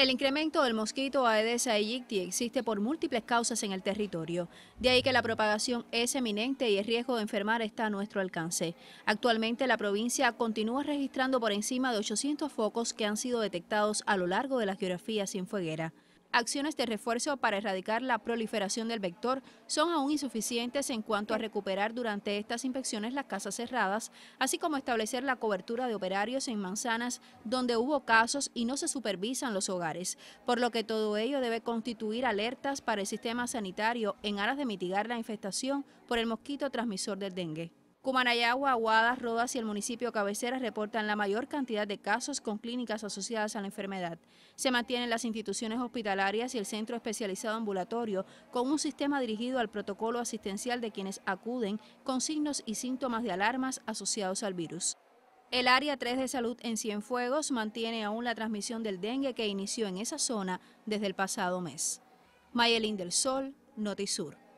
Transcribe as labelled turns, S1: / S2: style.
S1: El incremento del mosquito Aedes aegypti existe por múltiples causas en el territorio, de ahí que la propagación es eminente y el riesgo de enfermar está a nuestro alcance. Actualmente la provincia continúa registrando por encima de 800 focos que han sido detectados a lo largo de la geografía sin fueguera acciones de refuerzo para erradicar la proliferación del vector son aún insuficientes en cuanto a recuperar durante estas infecciones las casas cerradas, así como establecer la cobertura de operarios en manzanas donde hubo casos y no se supervisan los hogares, por lo que todo ello debe constituir alertas para el sistema sanitario en aras de mitigar la infestación por el mosquito transmisor del dengue. Cumanayagua, Aguadas, Rodas y el municipio cabecera reportan la mayor cantidad de casos con clínicas asociadas a la enfermedad. Se mantienen las instituciones hospitalarias y el centro especializado ambulatorio con un sistema dirigido al protocolo asistencial de quienes acuden con signos y síntomas de alarmas asociados al virus. El área 3 de salud en Cienfuegos mantiene aún la transmisión del dengue que inició en esa zona desde el pasado mes. Mayelín del Sol, Notisur.